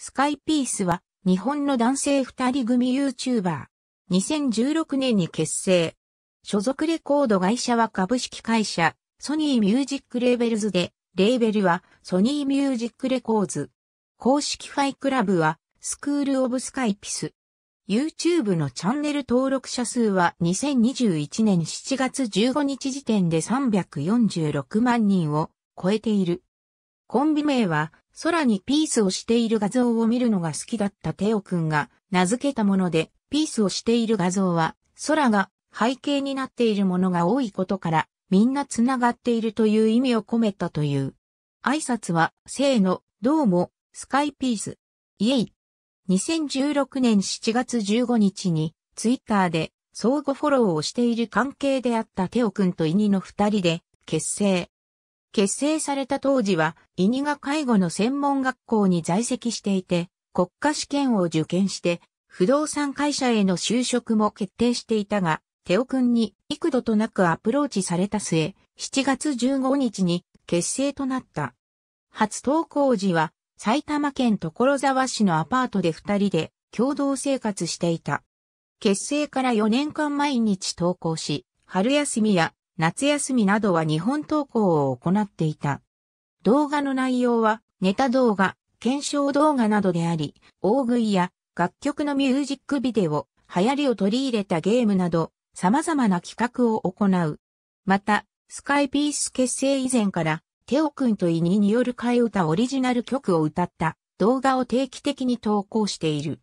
スカイピースは日本の男性二人組 YouTuber。2016年に結成。所属レコード会社は株式会社ソニーミュージックレーベルズで、レーベルはソニーミュージックレコーズ。公式ファイクラブはスクールオブスカイピス。YouTube のチャンネル登録者数は2021年7月15日時点で346万人を超えている。コンビ名は、空にピースをしている画像を見るのが好きだったテオくんが名付けたもので、ピースをしている画像は、空が背景になっているものが多いことから、みんな繋がっているという意味を込めたという。挨拶は、せーの、どうも、スカイピース。イエイ。2016年7月15日に、ツイッターで、相互フォローをしている関係であったテオくんとイニの二人で、結成。結成された当時は、イニガ介護の専門学校に在籍していて、国家試験を受験して、不動産会社への就職も決定していたが、テオ君に幾度となくアプローチされた末、7月15日に結成となった。初登校時は、埼玉県所沢市のアパートで二人で共同生活していた。結成から4年間毎日登校し、春休みや夏休みなどは日本投稿を行っていた。動画の内容はネタ動画、検証動画などであり、大食いや楽曲のミュージックビデオ、流行りを取り入れたゲームなど、様々な企画を行う。また、スカイピース結成以前から、テオ君とイニによる替え歌オリジナル曲を歌った動画を定期的に投稿している。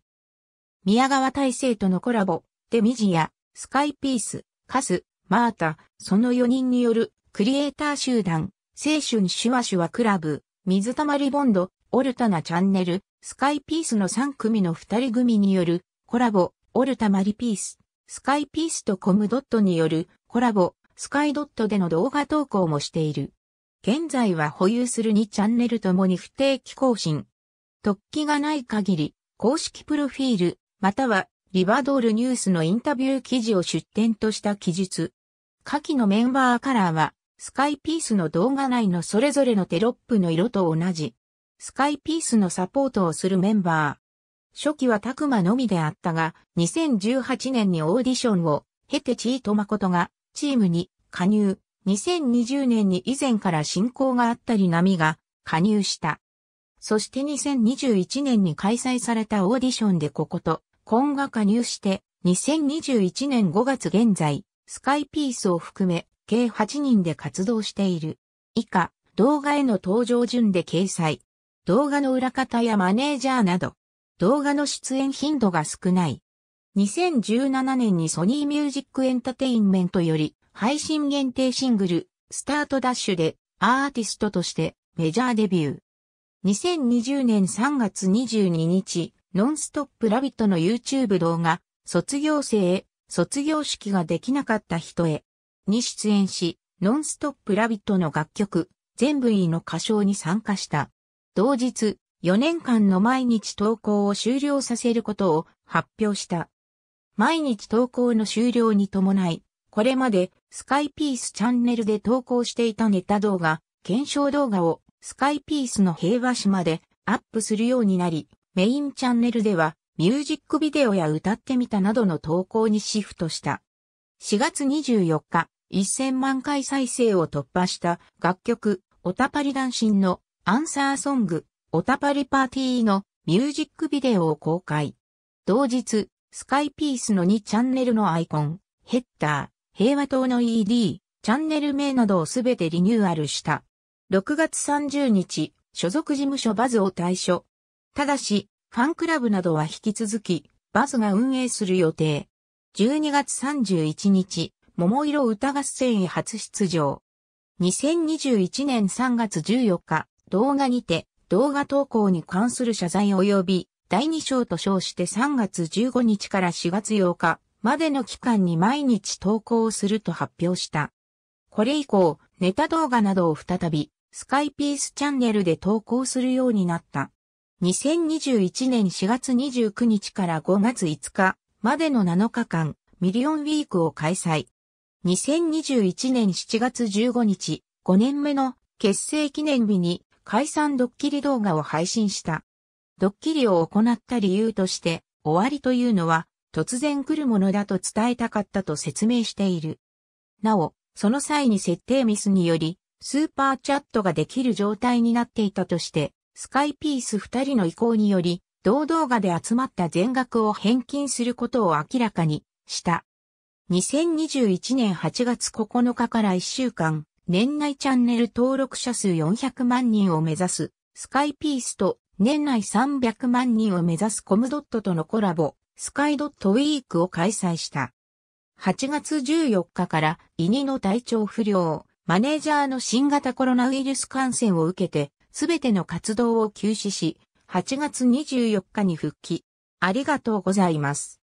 宮川大成とのコラボ、デミジや、スカイピース、カス、また、その4人による、クリエイター集団、青春シュワシュワクラブ、水溜りボンド、オルタナチャンネル、スカイピースの3組の2人組による、コラボ、オルタマリピース、スカイピースとコムドットによる、コラボ、スカイドットでの動画投稿もしている。現在は保有する2チャンネルともに不定期更新。突起がない限り、公式プロフィール、またはリバドールニュースのインタビュー記事を出展とした記述。下記のメンバーカラーは、スカイピースの動画内のそれぞれのテロップの色と同じ。スカイピースのサポートをするメンバー。初期はタクマのみであったが、2018年にオーディションを経てチート誠がチームに加入。2020年に以前から進行があったり波が加入した。そして2021年に開催されたオーディションでここと今後加入して、2021年5月現在、スカイピースを含め、計8人で活動している。以下、動画への登場順で掲載。動画の裏方やマネージャーなど、動画の出演頻度が少ない。2017年にソニーミュージックエンタテインメントより、配信限定シングル、スタートダッシュで、アーティストとしてメジャーデビュー。2020年3月22日、ノンストップラビットの YouTube 動画、卒業生へ、卒業式ができなかった人へ、に出演し、ノンストップラビットの楽曲、全部いの歌唱に参加した。同日、4年間の毎日投稿を終了させることを発表した。毎日投稿の終了に伴い、これまでスカイピースチャンネルで投稿していたネタ動画、検証動画をスカイピースの平和島でアップするようになり、メインチャンネルでは、ミュージックビデオや歌ってみたなどの投稿にシフトした。4月24日、1000万回再生を突破した楽曲、オタパリダンシンのアンサーソング、オタパリパーティーのミュージックビデオを公開。同日、スカイピースの2チャンネルのアイコン、ヘッダー、平和党の ED、チャンネル名などをすべてリニューアルした。6月30日、所属事務所バズを退所。ただし、ファンクラブなどは引き続き、バズが運営する予定。12月31日、桃色歌合戦へ初出場。2021年3月14日、動画にて、動画投稿に関する謝罪及び、第2章と称して3月15日から4月8日までの期間に毎日投稿すると発表した。これ以降、ネタ動画などを再び、スカイピースチャンネルで投稿するようになった。2021年4月29日から5月5日までの7日間、ミリオンウィークを開催。2021年7月15日、5年目の結成記念日に解散ドッキリ動画を配信した。ドッキリを行った理由として、終わりというのは突然来るものだと伝えたかったと説明している。なお、その際に設定ミスにより、スーパーチャットができる状態になっていたとして、スカイピース2人の意向により、同動画で集まった全額を返金することを明らかにした。2021年8月9日から1週間、年内チャンネル登録者数400万人を目指す、スカイピースと年内300万人を目指すコムドットとのコラボ、スカイドットウィークを開催した。8月14日から、イニの体調不良、マネージャーの新型コロナウイルス感染を受けて、すべての活動を休止し、8月24日に復帰。ありがとうございます。